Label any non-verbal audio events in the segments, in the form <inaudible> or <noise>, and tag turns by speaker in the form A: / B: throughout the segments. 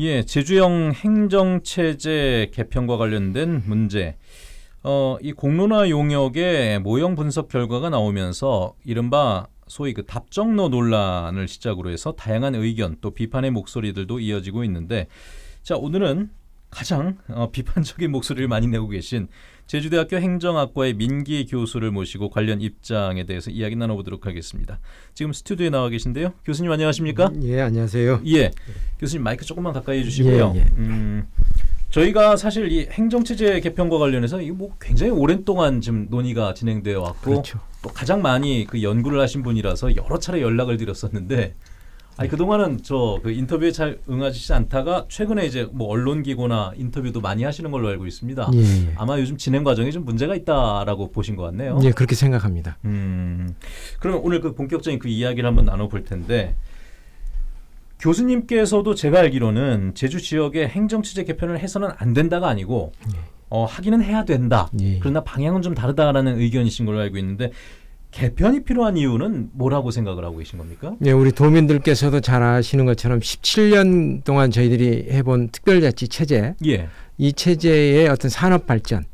A: 예, 제주형 행정체제 개편과 관련된 문제. 어, 이 공론화 용역의 모형 분석 결과가 나오면서 이른바 소위 그 답정너 논란을 시작으로 해서 다양한 의견 또 비판의 목소리들도 이어지고 있는데 자 오늘은 가장 어, 비판적인 목소리를 많이 내고 계신 제주대학교 행정학과의 민기 교수를 모시고 관련 입장에 대해서 이야기 나눠보도록 하겠습니다. 지금 스튜디오에 나와 계신데요. 교수님 안녕하십니까? 예, 안녕하세요. 예, 교수님 마이크 조금만 가까이 해주시고요. 예, 예. 음, 저희가 사실 이 행정체제 개편과 관련해서 이뭐 굉장히 오랜 동안 지금 논의가 진행되어 왔고 그렇죠. 또 가장 많이 그 연구를 하신 분이라서 여러 차례 연락을 드렸었는데 아니 네. 그동안은 저 그 인터뷰에 잘응하지 않다가 최근에 이제 뭐 언론 기고나 인터뷰도 많이 하시는 걸로 알고 있습니다. 예, 예. 아마 요즘 진행 과정에 좀 문제가 있다라고 보신 것 같네요. 예,
B: 그렇게 생각합니다. 음.
A: 그럼 오늘 그 본격적인 그 이야기를 한번 나눠 볼 텐데 교수님께서도 제가 알기로는 제주 지역의 행정 체제 개편을 해서는 안 된다가 아니고 예. 어, 하기는 해야 된다. 예. 그러나 방향은 좀 다르다라는 의견이신 걸로 알고 있는데 개편이 필요한 이유는 뭐라고 생각을 하고 계신 겁니까? 네,
B: 우리 도민들께서도 잘 아시는 것처럼 17년 동안 저희들이 해본 특별자치 체제, 예. 이 체제의 어떤 산업 발전,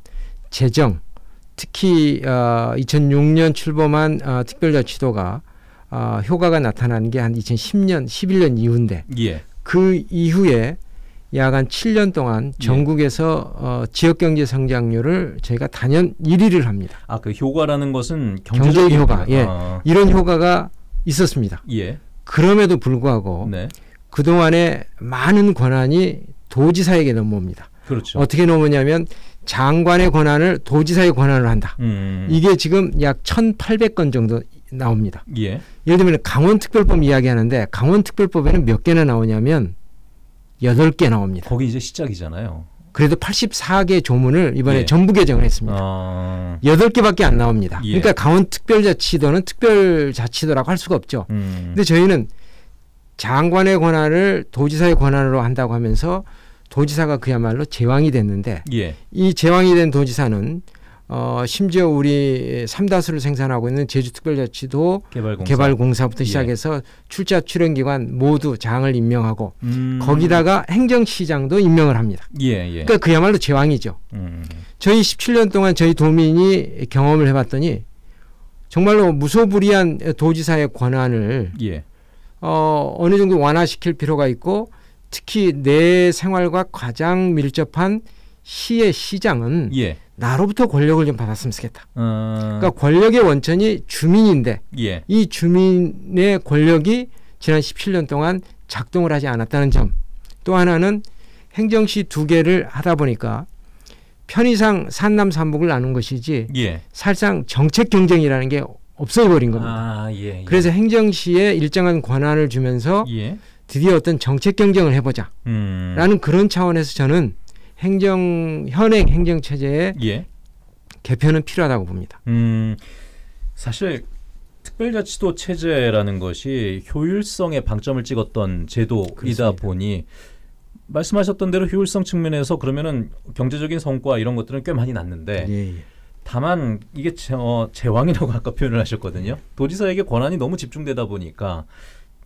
B: 재정, 특히 어, 2006년 출범한 어, 특별자치도가 어, 효과가 나타난 게 한 2010년, 11년 이후인데, 예. 그 이후에 약한 7년 동안 예. 전국에서 예. 어, 지역 경제 성장률을 저희가 단연 1위를 합니다.
A: 아, 그 효과라는 것은 경제 효과. 예. 아. 이런
B: 효과가 있었습니다. 예. 그럼에도 불구하고 네. 그동안에 많은 권한이 도지사에게 넘어옵니다. 그렇죠. 어떻게 넘어오냐면 장관의 권한을 도지사의 권한을 한다. 음, 음. 이게 지금 약 1,800건 정도 나옵니다. 예. 예를 들면 강원특별법 이야기하는데 강원특별법에는 몇 개나 나오냐면 여덟 개 나옵니다. 거기 이제 시작이잖아요. 그래도 84개 조문을 이번에 예. 전부 개정을 했습니다. 어... 아. 8개밖에 안 나옵니다. 예. 그러니까 강원 특별자치도는 특별자치도라고 할 수가 없죠. 음... 근데 저희는 장관의 권한을 도지사의 권한으로 한다고 하면서 도지사가 그야말로 제왕이 됐는데 예. 이 제왕이 된 도지사는 어, 심지어 우리 삼다수를 생산하고 있는 제주특별자치도 개발공사. 개발공사부터 예. 시작해서 예. 출자 출연기관 모두 장을 임명하고 음. 거기다가 행정시장도 임명을 합니다. 예, 예. 그러니까 그야말로 제왕이죠. 음. 저희 17년 동안 저희 도민이 경험을 해봤더니 정말로 무소불위한 도지사의 권한을 예. 어, 어느 정도 완화시킬 필요가 있고 특히 내 생활과 가장 밀접한 시의 시장은 예. 나로부터 권력을 좀 받았으면 좋겠다.
A: 어... 그러니까
B: 권력의 원천이 주민인데 예. 이 주민의 권력이 지난 17년 동안 작동을 하지 않았다는 점. 또 하나는 행정시 두 개를 하다 보니까 편의상 산남 산북을 나눈 것이지 예. 사실상 정책 경쟁이라는 게 없어버린 겁니다. 아, 예, 예. 그래서 행정시에 일정한 권한을 주면서 예. 드디어 어떤 정책 경쟁을 해보자라는
A: 음.
B: 그런 차원에서 저는 행정 현행 행정 체제의 예. 개편은 필요하다고 봅니다. 음,
A: 사실 특별자치도 체제라는 것이 효율성에 방점을 찍었던 제도이다 그렇습니다. 보니 말씀하셨던 대로 효율성 측면에서 그러면은 경제적인 성과 이런 것들은 꽤 많이 났는데 예, 예. 다만 이게 제, 어, 제왕이라고 <laughs> 아까 표현을 하셨거든요. 도지사에게 권한이 너무 집중되다 보니까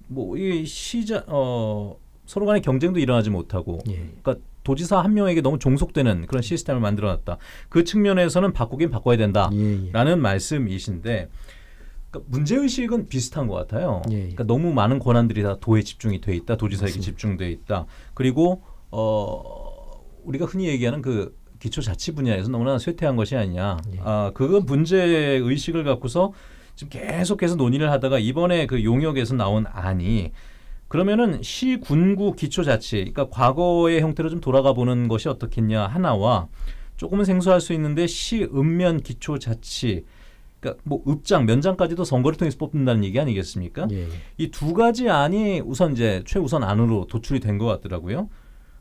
A: 뭐이 시장 어 서로 간의 경쟁도 일어나지 못하고 예. 그러니까 도지사 한 명에게 너무 종속되는 그런 시스템을 만들어놨다. 그 측면에서는 바꾸긴 바꿔야 된다라는 예, 예. 말씀이신데 그러니까 문제의식은 비슷한 것 같아요. 예, 예, 그러니까 너무 많은 권한들이 다 도에 집중이 돼 있다. 도지사에게 맞습니다. 집중돼 있다. 그리고 어, 우리가 흔히 얘기하는 그 기초자치 분야에서 너무나 쇠퇴한 것이 아니냐. 예. 아, 그건 문제의식을 갖고서 지금 계속해서 논의를 하다가 이번에 그 용역에서 나온 안이 그러면은 시 군구 기초자치 그러니까 과거의 형태로 좀 돌아가 보는 것이 어떻겠냐 하나와 조금은 생소할 수 있는데 시 읍면 기초자치 그러니까 뭐 읍장 면장까지도 선거를 통해서 뽑는다는 얘기 아니겠습니까? 예. 이두 가지 안이 우선 이제 최우선 안으로 도출이 된 것 같더라고요.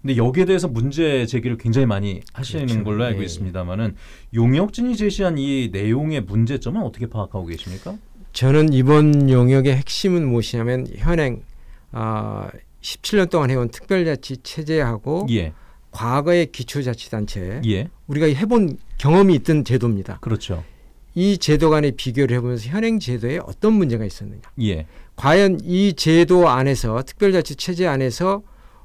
A: 근데 여기에 대해서 문제 제기를 굉장히 많이 하시는 그렇죠. 걸로 알고 예. 있습니다만은 용역진이 제시한 이 내용의 문제점은 어떻게 파악하고 계십니까?
B: 저는 이번 용역의 핵심은 무엇이냐면 현행 아, 어, 17년 동안 해온 특별자치 체제하고 예. 과거의 기초자치단체 예. 우리가 해본 경험이 있던 제도입니다. 그렇죠. 이 제도 간의 비교를 해보면서 현행 제도에 어떤 문제가 있었느냐. 예. 과연 이 제도 안에서 특별자치 체제 안에서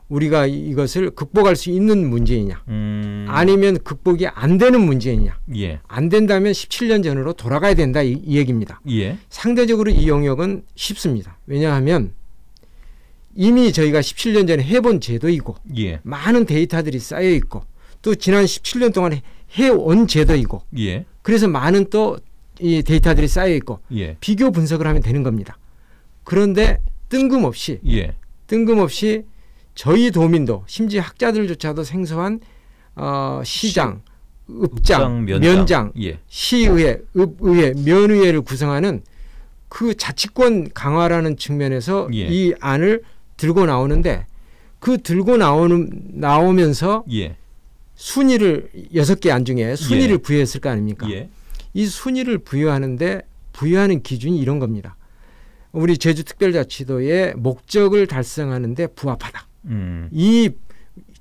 B: 우리가 이것을 극복할 수 있는 문제이냐, 음... 아니면 극복이 안 되는 문제이냐. 예. 안 된다면 17년 전으로 돌아가야 된다 이, 이 얘기입니다. 예. 상대적으로 이 영역은 쉽습니다. 왜냐하면 이미 저희가 17년 전에 해본 제도이고 예. 많은 데이터들이 쌓여 있고 또 지난 17년 동안 해온 제도이고 예. 그래서 많은 또 이 데이터들이 쌓여 있고 예. 비교 분석을 하면 되는 겁니다. 그런데 뜬금없이 예. 뜬금없이 저희 도민도 심지어 학자들조차도 생소한 어, 시장, 읍장, 읍장, 면장, 면장 예. 시의회, 읍의회, 면의회를 구성하는 그 자치권 강화라는 측면에서 예. 이 안을 들고 나오는데 그 들고 나오는 나오면서 예. 순위를 여섯 개안 중에 순위를 예. 부여했을 거 아닙니까? 예. 이 순위를 부여하는데 부여하는 기준이 이런 겁니다. 우리 제주특별자치도의 목적을 달성하는데 부합하다. 음. 이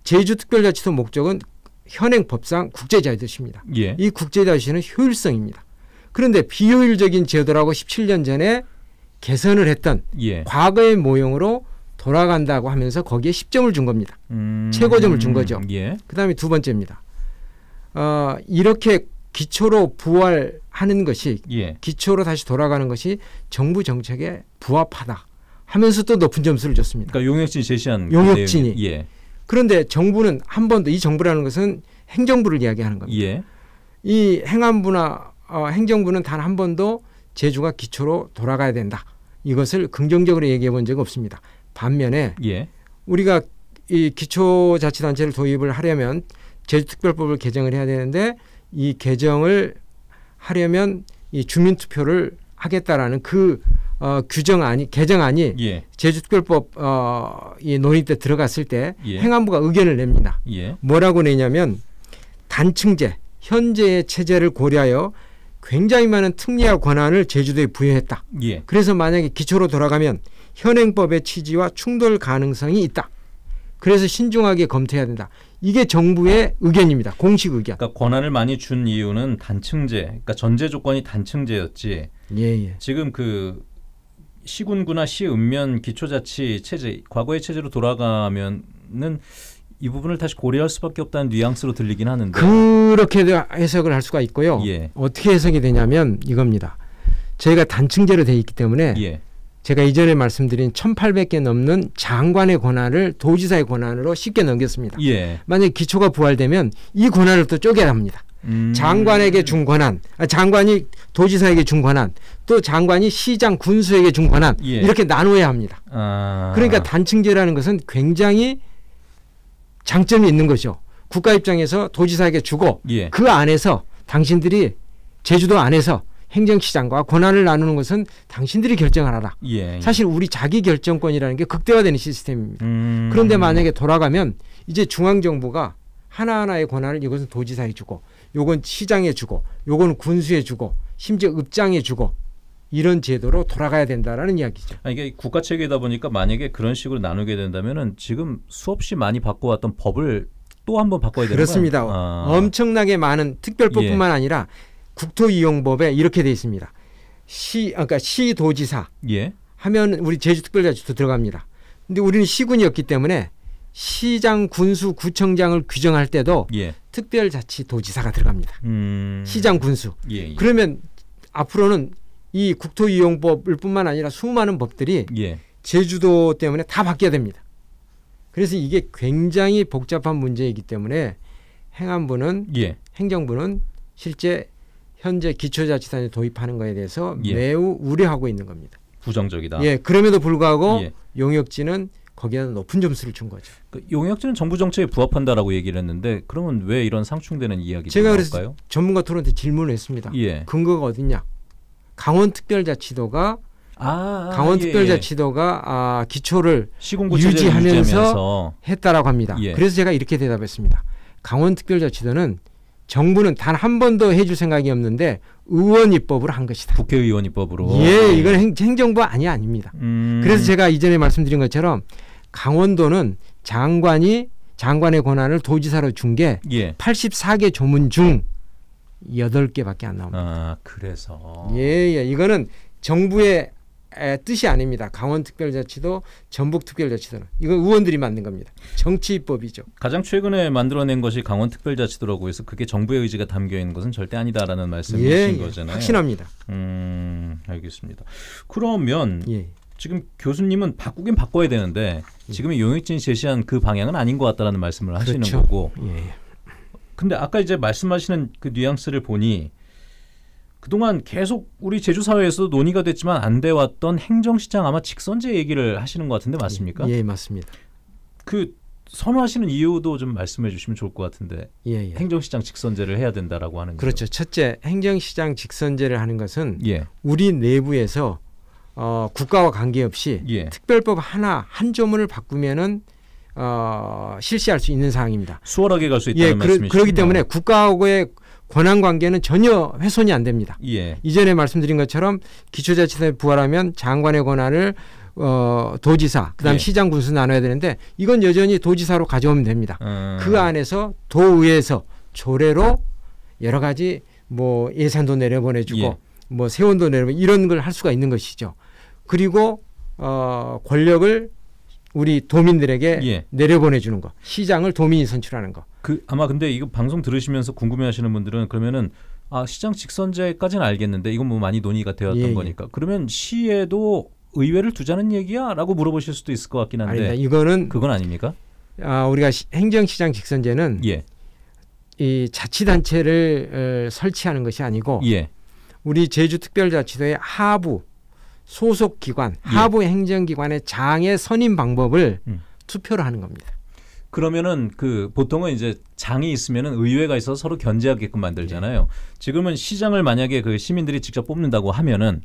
B: 제주특별자치도 목적은 현행 법상 국제자유도시입니다. 예. 이 국제자유도시는 효율성입니다. 그런데 비효율적인 제도라고 17년 전에 개선을 했던 예. 과거의 모형으로 돌아간다고 하면서 거기에 10점을 준 겁니다. 음, 최고점을 준 음, 거죠. 음, 예. 그다음에 두 번째입니다. 어, 이렇게 기초로 부활하는 것이 예. 기초로 다시 돌아가는 것이 정부 정책에 부합하다 하면서 또 높은 점수를 줬습니다.
A: 그러니까 용역진이 제시한 그 용역진이. 예.
B: 그런데 정부는 한 번도 이 정부라는 것은 행정부를 이야기하는 겁니다. 예. 이 행안부나 어, 행정부는 단 한 번도 제주가 기초로 돌아가야 된다. 이것을 긍정적으로 얘기해 본 적이 없습니다. 반면에 예. 우리가 이 기초자치단체를 도입을 하려면 제주특별법을 개정을 해야 되는데 이 개정을 하려면 이 주민투표를 하겠다라는 그 어, 규정 아니 개정안이 예. 제주특별법 어, 이 논의 때 들어갔을 때 예. 행안부가 의견을 냅니다. 예. 뭐라고 내냐면 단층제 현재의 체제를 고려하여 굉장히 많은 특례와 권한을 제주도에 부여했다. 예. 그래서 만약에 기초로 돌아가면 현행법의 취지와 충돌 가능성이 있다. 그래서 신중하게 검토해야
A: 된다. 이게 정부의 의견입니다. 공식 의견. 그러니까 권한을 많이 준 이유는 단층제. 그러니까 전제 조건이 단층제였지. 예, 예. 지금 그 시군구나 시읍면 기초자치 체제 과거의 체제로 돌아가면은 이 부분을 다시 고려할 수밖에 없다는 뉘앙스로 들리긴 하는데
B: 그렇게 해석을 할 수가 있고요. 예. 어떻게 해석이 되냐면 이겁니다. 저희가 단층제로 돼 있기 때문에 예. 제가 이전에 말씀드린 1,800개 넘는 장관의 권한을 도지사의 권한으로 쉽게 넘겼습니다. 예. 만약 기초가 부활되면 이 권한을 또 쪼개야 합니다. 음. 장관에게 준 권한, 아, 장관이 도지사에게 준 권한, 또 장관이 시장 군수에게 준 권한 예. 이렇게 나눠야 합니다.
A: 아.
B: 그러니까 단층제라는 것은 굉장히 장점이 있는 거죠. 국가 입장에서 도지사에게 주고 예. 그 안에서 당신들이 제주도 안에서 행정시장과 권한을 나누는 것은 당신들이 결정하라. 예, 예. 사실 우리 자기 결정권이라는 게 극대화되는 시스템입니다.
A: 음... 그런데
B: 만약에 돌아가면 이제 중앙정부가 하나하나의 권한을 이것은 도지사에 주고, 요건 시장에 주고, 요건 군수에 주고, 심지어 읍장에 주고, 이런 제도로 돌아가야 된다라는 이야기죠.
A: 아니, 이게 국가 체계다 보니까 만약에 그런 식으로 나누게 된다면은 지금 수없이 많이 바꿔왔던 법을 또 한 번 바꿔야 되는 거예요. 그렇습니다. 아.
B: 엄청나게 많은 특별법뿐만 예. 아니라 국토이용법에 이렇게 돼 있습니다. 시 아까 그러니까 시도지사 예. 하면 우리 제주특별자치도 들어갑니다. 근데 우리는 시군이었기 때문에 시장 군수 구청장을 규정할 때도 예. 특별자치도지사가 들어갑니다. 음... 시장 군수. 예, 예. 그러면 앞으로는 이 국토이용법을 뿐만 아니라 수많은 법들이 예. 제주도 때문에 다 바뀌어야 됩니다. 그래서 이게 굉장히 복잡한 문제이기 때문에 행안부는 예. 행정부는 실제 현재 기초자치단에 도입하는 것에 대해서 예. 매우 우려하고 있는 겁니다.
A: 부정적이다. 예, 그럼에도 불구하고 예. 용역지는 거기에 높은 점수를 준 거죠. 그 용역지는 정부 정책에 부합한다라고 얘기를 했는데 그러면 왜 이런 상충되는 이야기가 제가 나올까요? 전문가 토론한테 질문을 했습니다.
B: 예. 근거가 어딨냐? 강원특별자치도가
A: 아, 아 강원특별자치도가
B: 예, 예. 아, 기초를 유지하면서 했다라고 합니다. 예. 그래서 제가 이렇게 대답했습니다. 강원특별자치도는 정부는 단 한 번도 해줄 생각이 없는데 의원 입법으로 한 것이다. 국회의원 입법으로. 예, 이건 행, 정부 아니 아닙니다.
A: 음. 그래서
B: 제가 이전에 말씀드린 것처럼 강원도는 장관이 장관의 권한을 도지사로 준게 예. 84개 조문 중 8개밖에 안
A: 나옵니다. 아, 그래서.
B: 예, 예. 이거는 정부의 뜻이 아닙니다. 강원특별자치도, 전북특별자치도는 이건 의원들이 만든 겁니다. 정치 입법이죠.
A: 가장 최근에 만들어낸 것이 강원특별자치도라고 해서 그게 정부의 의지가 담겨 있는 것은 절대 아니다라는 말씀이신 예, 예, 거잖아요. 확신합니다. 음, 알겠습니다. 그러면 예. 지금 교수님은 바꾸긴 바꿔야 되는데 예. 지금 용익진 제시한 그 방향은 아닌 것 같다라는 말씀을 하시는 그렇죠. 거고. 예, 예. 근데 아까 이제 말씀하시는 그 뉘앙스를 보니 그동안 계속 우리 제주 사회에서 논의가 됐지만 안 돼왔던 행정시장 아마 직선제 얘기를 하시는 것 같은데 맞습니까? 예, 예 맞습니다. 그 선호하시는 이유도 좀 말씀해 주시면 좋을 것 같은데 예, 예. 행정시장 직선제를 해야 된다라고 하는 그렇죠. 거. 첫째,
B: 행정시장 직선제를 하는 것은 예. 우리 내부에서 어, 국가와 관계없이 예. 특별법 하나 한 조문을 바꾸면은 어, 실시할 수 있는 사항입니다. 수월하게 갈 수 있다는 예, 그러, 말씀이시죠. 그렇기 때문에 국가하고의 권한 관계는 전혀 훼손이 안 됩니다. 예. 이전에 말씀드린 것처럼 기초자치단에 부활하면 장관의 권한을 어, 도지사, 그다음 예. 시장 군수 나눠야 되는데 이건 여전히 도지사로 가져오면 됩니다. 음. 그 안에서 도의에서 조례로 여러 가지 뭐 예산도 내려보내주고 예. 뭐 세원도 내려 이런 걸 할 수가 있는 것이죠. 그리고 어, 권력을 우리 도민들에게 예. 내려보내주는 거, 시장을 도민이
A: 선출하는 거. 그 아마 근데 이거 방송 들으시면서 궁금해하시는 분들은 그러면은 아 시장 직선제까지는 알겠는데 이건 뭐 많이 논의가 되었던 예, 예. 거니까 그러면 시에도 의회를 두자는 얘기야라고 물어보실 수도 있을 것 같긴 한데 아니다 이거는 그건 아닙니까? 아 우리가 시, 행정시장
B: 직선제는 예. 이 자치단체를 어, 설치하는 것이 아니고 예. 우리 제주특별자치도의 하부 소속 기관, 예. 하부 행정기관의 장의 선임 방법을 음. 투표를 하는 겁니다.
A: 그러면은 그 보통은 이제 장이 있으면은 의회가 있어서 서로 견제하게끔 만들잖아요. 예. 지금은 시장을 만약에 그 시민들이 직접 뽑는다고 하면은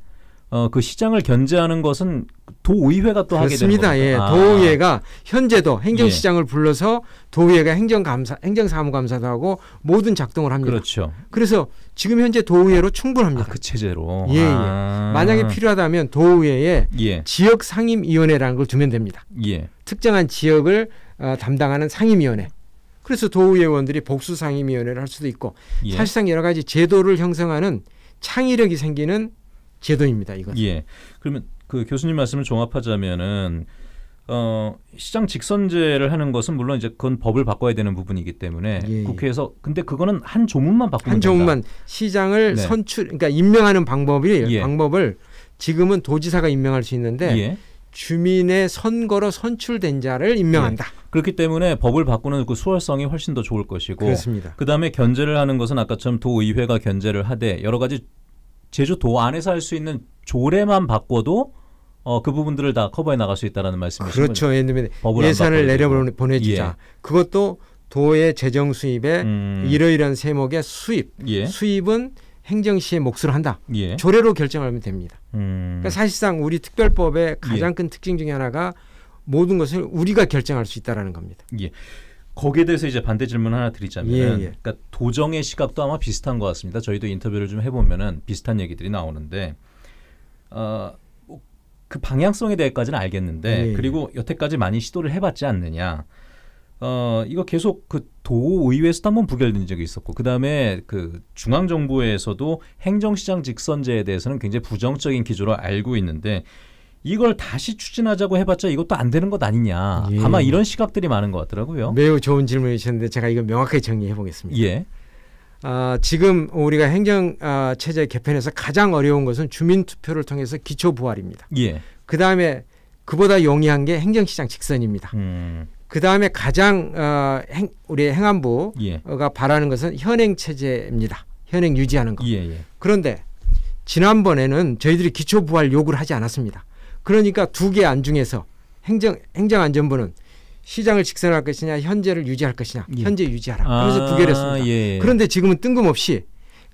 A: 어, 그 시장을 견제하는 것은 도의회가 또 그렇습니다. 하게 되니다 예. 아. 도의회가 현재도 행정시장을 예. 불러서 도의회가
B: 행정감사, 행정사무감사도 하고 모든 작동을 합니다. 그렇죠. 그래서 지금 현재 도의회로 충분합니다. 아,
A: 그 체제로. 예, 예. 아. 만약에
B: 필요하다면 도의회에 예. 지역 상임위원회라는 걸 두면 됩니다. 예. 특정한 지역을 어, 담당하는 상임위원회. 그래서 도의회원들이 복수 상임위원회를 할 수도 있고 예. 사실상 여러 가지 제도를 형성하는 창의력이 생기는 제도입니다. 이건.
A: 예. 그러면 그 교수님 말씀을 종합하자면은 어, 시장 직선제를 하는 것은 물론 이제 그건 법을 바꿔야 되는 부분이기 때문에 예. 예. 국회에서 근데 그거는 한 조문만 바꾸면 한 조문만 된다. 시장을 네. 선출
B: 그러니까 임명하는 방법이 예. 방법을 지금은 도지사가 임명할 수 있는데 예.
A: 주민의 선거로 선출된 자를 임명한다. 네. 그렇기 때문에 법을 바꾸는 그 수월성이 훨씬 더 좋을 것이고 그렇습니다. 그다음에 견제를 하는 것은 아까처럼 도의회가 견제를 하되 여러 가지 제주도 안에서 할 수 있는 조례만 바꿔도 어, 그 부분들을 다 커버해 나갈 수있다는 말씀이시죠. 그렇죠. 예를
B: 들면 예산을 내려보내주자.
A: 예. 그것도
B: 도의 재정 수입에 음. 이러이러한 세목의 수입, 예. 수입은 행정시의 몫으로 한다. 예. 조례로 결정하면 됩니다. 음. 그러니까 사실상 우리 특별법의 가장 예. 큰 특징 중에 하나가 모든 것을 우리가 결정할 수있다는 겁니다.
A: 예. 거기에 대해서 이제 반대 질문 하나 드리자면, 예, 예. 그러니까 도정의 시각도 아마 비슷한 것 같습니다. 저희도 인터뷰를 좀 해보면은 비슷한 얘기들이 나오는데, 어, 그 방향성에 대해까지는 알겠는데, 예, 예. 그리고 여태까지 많이 시도를 해봤지 않느냐. 어, 이거 계속 그 도의회에서도 한번 부결된 적이 있었고, 그 다음에 그 중앙정부에서도 행정시장 직선제에 대해서는 굉장히 부정적인 기조로 알고 있는데, 이걸 다시 추진하자고 해봤자 이것도 안 되는 것 아니냐. 예. 아마 이런 시각들이 많은 것 같더라고요.
B: 매우 좋은 질문이셨는데 제가 이거 명확하게 정리해 보겠습니다. 예. 아, 지금 우리가 행정 아, 체제 개편에서 가장 어려운 것은 주민 투표를 통해서 기초 부활입니다. 예. 그 다음에 그보다 용이한 게 행정시장 직선입니다. 음. 그 다음에 가장 어, 행, 우리 행안부가 예. 바라는 것은 현행 체제입니다. 현행 유지하는 것. 예예. 그런데 지난번에는 저희들이 기초 부활 요구를 하지 않았습니다. 그러니까 두 개 안중에서 행정 행정안전부는 시장을 직선할 것이냐 현재를 유지할 것이냐 예. 현재 유지하라 그래서 아, 부결했습니다. 예. 그런데 지금은 뜬금없이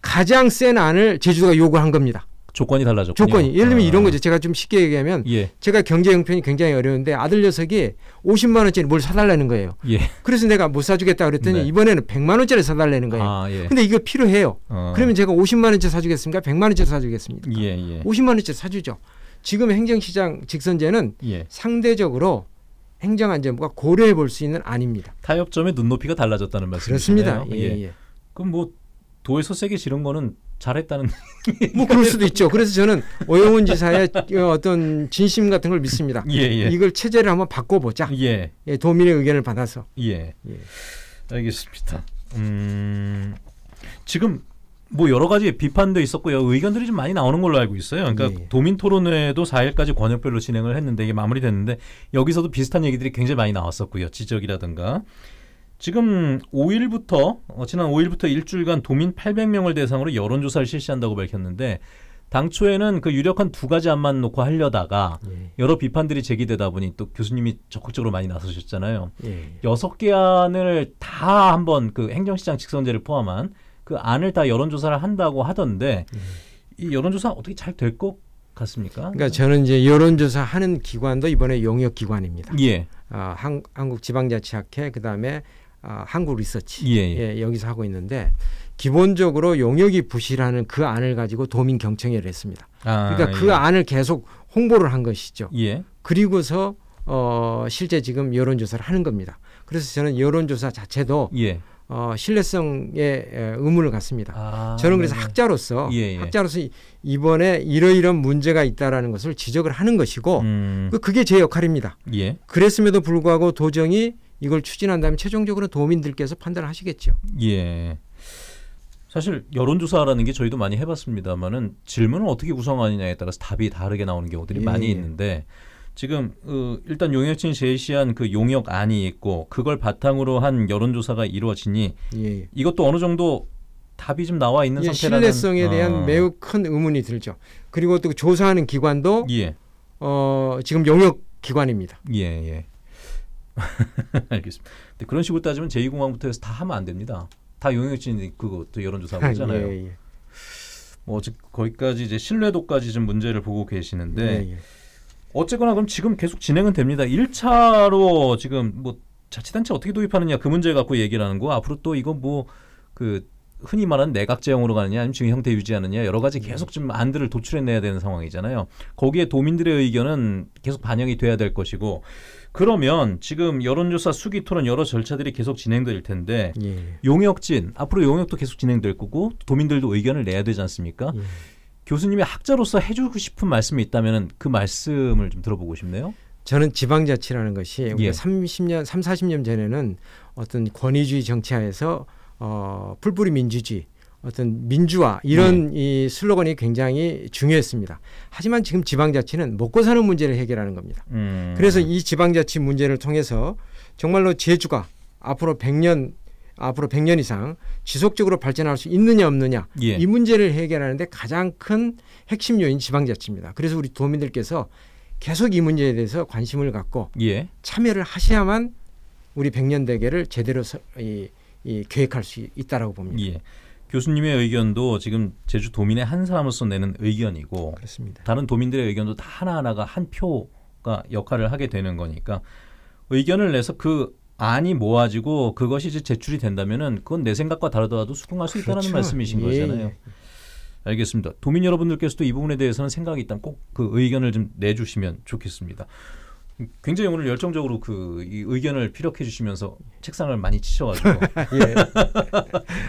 B: 가장 센 안을 제주도가 요구한 겁니다.
A: 조건이 달라졌 조건이
B: 예를 들면 아. 이런 거죠. 제가 좀 쉽게 얘기하면 예. 제가 경제 형편이 굉장히 어려운데 아들 녀석이 50만 원짜리 뭘 사달라는 거예요. 예. 그래서 내가 못 사주겠다 그랬더니 네. 이번에는 100만 원짜리 사달라는 거예요. 아, 예. 근데 이거 필요해요. 어. 그러면 제가 50만 원짜리 사주겠습니까? 100만 원짜리 사주겠습니까? 예, 예. 50만 원짜리 사주죠. 지금 행정시장 직선제는
A: 예. 상대적으로 행정안전부가 고려해 볼 수 있는 안입니다. 타협점의 눈높이가 달라졌다는 말씀이시네요. 그렇습니다. 예, 예. 예. 그럼 뭐 도에서 세게 지른 거는 잘했다는
B: <laughs> 뭐 그럴 수도 있죠. 그래서 저는 오영훈 지사의 어떤 진심 같은 걸 믿습니다. 예, 예. 이걸 체제를 한번 바꿔보자. 예. 예, 도민의 의견을 받아서. 예.
A: 예. 알겠습니다. 음, 지금 뭐 여러 가지 비판도 있었고요. 의견들이 좀 많이 나오는 걸로 알고 있어요. 그러니까 네. 도민 토론회도 4일까지 권역별로 진행을 했는데 이게 마무리됐는데 여기서도 비슷한 얘기들이 굉장히 많이 나왔었고요. 지적이라든가. 지금 5일부터 어, 지난 5일부터 일주일간 도민 800명을 대상으로 여론조사를 실시한다고 밝혔는데 당초에는 그 유력한 두 가지 안만 놓고 하려다가 네. 여러 비판들이 제기되다 보니 또 교수님이 적극적으로 많이 나서셨잖아요. 예. 여섯 개 안을 다 한번 그 행정시장 직선제를 포함한 그 안을 다 여론조사를 한다고 하던데 음. 이 여론조사 어떻게 잘 될 것 같습니까? 그러니까 저는 이제 여론조사 하는
B: 기관도 이번에 용역 기관입니다. 예. 어, 한, 한국 지방자치학회 그다음에 어, 한국 리서치 예, 예. 예, 여기서 하고 있는데 기본적으로 용역이 부실하는 그 안을 가지고 도민 경청회를 했습니다.
A: 아, 그러니까 그 예.
B: 안을 계속 홍보를 한 것이죠. 예. 그리고서 어, 실제 지금 여론조사를 하는 겁니다. 그래서 저는 여론조사 자체도 예. 어, 신뢰성의 의문을 갖습니다. 아, 저는 그래서 네네. 학자로서 예, 예. 학자로서 이번에 이러이러한 문제가 있다라는 것을 지적을 하는 것이고 음. 그, 그게 제 역할입니다. 예. 그랬음에도 불구하고 도정이 이걸 추진한다면 최종적으로 도민들께서 판단을 하시겠죠.
A: 예. 사실 여론조사라는 게 저희도 많이 해봤습니다만은 질문을 어떻게 구성하느냐에 따라서 답이 다르게 나오는 경우들이 예, 많이 예. 있는데 지금 어, 일단 용역진 제시한 그 용역안이 있고 그걸 바탕으로 한 여론조사가 이루어지니 예, 예. 이것도 어느 정도 답이 좀 나와 있는 예, 상태라는 신뢰성에 어. 대한
B: 매우 큰 의문이 들죠. 그리고 또 조사하는 기관도 예. 어, 지금 용역
A: 기관입니다. 예, 예. <laughs> 알겠습니다. 근데 그런 식으로 따지면 제2공항부터 해서 다 하면 안 됩니다. 다 용역진 그거 또 여론조사하고 있잖아요. 아, 예, 예. 뭐 어쨌 거기까지 이제 신뢰도까지 좀 문제를 보고 계시는데 예, 예. 어쨌거나 그럼 지금 계속 진행은 됩니다. 1차로 지금 뭐 자치단체 어떻게 도입하느냐 그 문제 갖고 얘기를 하는 거 앞으로 또 이거 뭐 그 흔히 말하는 내각제형으로 가느냐 아니면 지금 형태 유지하느냐 여러 가지 네. 계속 좀 안들을 도출해내야 되는 상황이잖아요. 거기에 도민들의 의견은 계속 반영이 돼야 될 것이고 그러면 지금 여론조사 수기 토론 여러 절차들이 계속 진행될 텐데 예. 용역진 앞으로 용역도 계속 진행될 거고 도민들도 의견을 내야 되지 않습니까? 예. 교수님이 학자로서 해주고 싶은 말씀이 있다면 그 말씀을 좀 들어보고 싶네요.
B: 저는 지방자치라는 것이 예. 30년, 3, 40년 전에는 어떤 권위주의 정치하에서 어, 풀뿌리 민주주의 어떤 민주화 이런 네. 이 슬로건이 굉장히 중요했습니다. 하지만 지금 지방자치는 먹고 사는 문제를 해결하는 겁니다. 음. 그래서 이 지방자치 문제를 통해서 정말로 제주가 앞으로 100년 앞으로 100년 이상 지속적으로 발전할 수 있느냐 없느냐 예. 이 문제를 해결하는데 가장 큰 핵심 요인 지방자치입니다. 그래서 우리 도민들께서 계속 이 문제에 대해서 관심을 갖고 예. 참여를 하셔야만 우리 100년 대계를 제대로 서,
A: 이, 이 계획할 수 있다라고 봅니다. 예. 교수님의 의견도 지금 제주 도민의 한 사람으로서 내는 의견이고 그렇습니다. 다른 도민들의 의견도 다 하나하나가 한 표가 역할을 하게 되는 거니까 의견을 내서 그 안이 모아지고 그것이 이제 제출이 된다면은 그건 내 생각과 다르더라도 수긍할 수 있다는 그렇죠. 말씀이신 예. 거잖아요. 알겠습니다. 도민 여러분들께서도 이 부분에 대해서는 생각이 있다면 꼭 그 의견을 좀 내주시면 좋겠습니다. 굉장히 오늘 열정적으로 그 의견을 피력해 주시면서 책상을 많이 치셔가지고 <laughs> 예.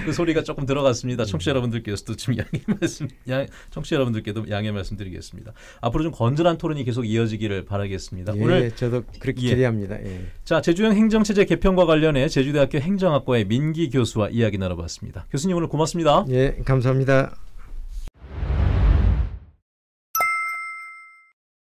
A: 그 소리가 조금 들어갔습니다. 청취자 여러분들께서도 좀 양해 말씀, 양, 청취 여러분들께도 양해 말씀드리겠습니다. 앞으로 좀 건전한 토론이 계속 이어지기를 바라겠습니다. 예, 오늘 저도 그렇게 예. 기대합니다. 예. 자 제주형 행정체제 개편과 관련해 제주대학교 행정학과의 민기 교수와 이야기 나눠봤습니다. 교수님 오늘 고맙습니다. 예, 감사합니다.